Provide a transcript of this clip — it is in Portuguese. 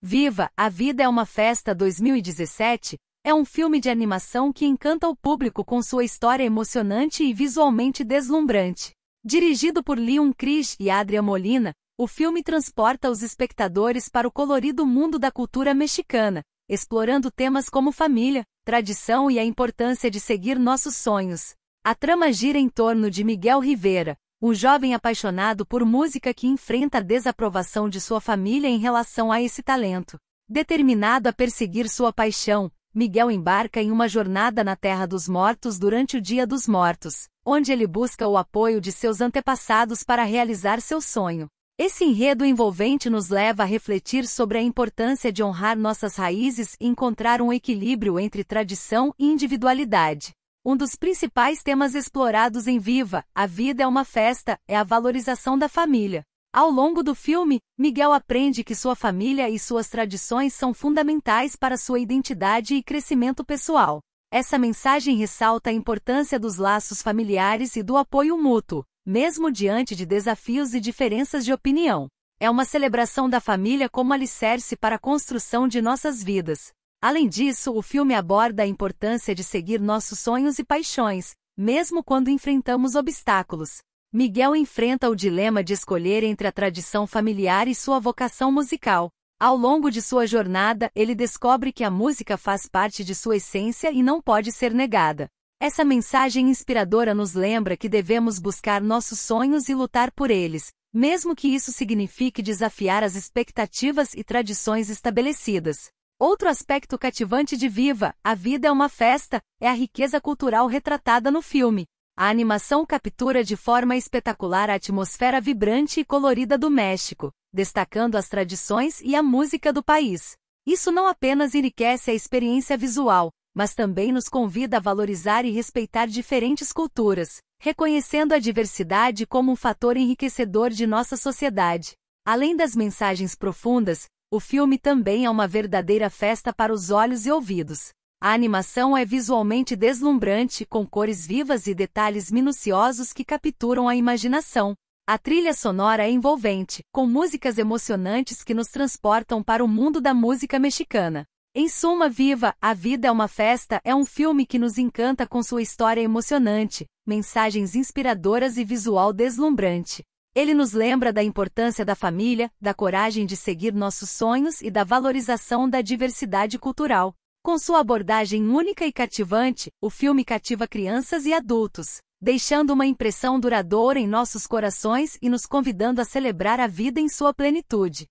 Viva, a Vida é uma Festa 2017 é um filme de animação que encanta o público com sua história emocionante e visualmente deslumbrante. Dirigido por Leon Chris e Adria Molina, o filme transporta os espectadores para o colorido mundo da cultura mexicana, explorando temas como família, tradição e a importância de seguir nossos sonhos. A trama gira em torno de Miguel Rivera, um jovem apaixonado por música que enfrenta a desaprovação de sua família em relação a esse talento. Determinado a perseguir sua paixão, Miguel embarca em uma jornada na Terra dos Mortos durante o Dia dos Mortos, onde ele busca o apoio de seus antepassados para realizar seu sonho. Esse enredo envolvente nos leva a refletir sobre a importância de honrar nossas raízes e encontrar um equilíbrio entre tradição e individualidade. Um dos principais temas explorados em Viva, A Vida é uma Festa, é a valorização da família. Ao longo do filme, Miguel aprende que sua família e suas tradições são fundamentais para sua identidade e crescimento pessoal. Essa mensagem ressalta a importância dos laços familiares e do apoio mútuo, mesmo diante de desafios e diferenças de opinião. É uma celebração da família como alicerce para a construção de nossas vidas. Além disso, o filme aborda a importância de seguir nossos sonhos e paixões, mesmo quando enfrentamos obstáculos. Miguel enfrenta o dilema de escolher entre a tradição familiar e sua vocação musical. Ao longo de sua jornada, ele descobre que a música faz parte de sua essência e não pode ser negada. Essa mensagem inspiradora nos lembra que devemos buscar nossos sonhos e lutar por eles, mesmo que isso signifique desafiar as expectativas e tradições estabelecidas. Outro aspecto cativante de Viva, A Vida é uma Festa, é a riqueza cultural retratada no filme. A animação captura de forma espetacular a atmosfera vibrante e colorida do México, destacando as tradições e a música do país. Isso não apenas enriquece a experiência visual, mas também nos convida a valorizar e respeitar diferentes culturas, reconhecendo a diversidade como um fator enriquecedor de nossa sociedade. Além das mensagens profundas, o filme também é uma verdadeira festa para os olhos e ouvidos. A animação é visualmente deslumbrante, com cores vivas e detalhes minuciosos que capturam a imaginação. A trilha sonora é envolvente, com músicas emocionantes que nos transportam para o mundo da música mexicana. Em suma, Viva, A Vida é uma Festa é um filme que nos encanta com sua história emocionante, mensagens inspiradoras e visual deslumbrante. Ele nos lembra da importância da família, da coragem de seguir nossos sonhos e da valorização da diversidade cultural. Com sua abordagem única e cativante, o filme cativa crianças e adultos, deixando uma impressão duradoura em nossos corações e nos convidando a celebrar a vida em sua plenitude.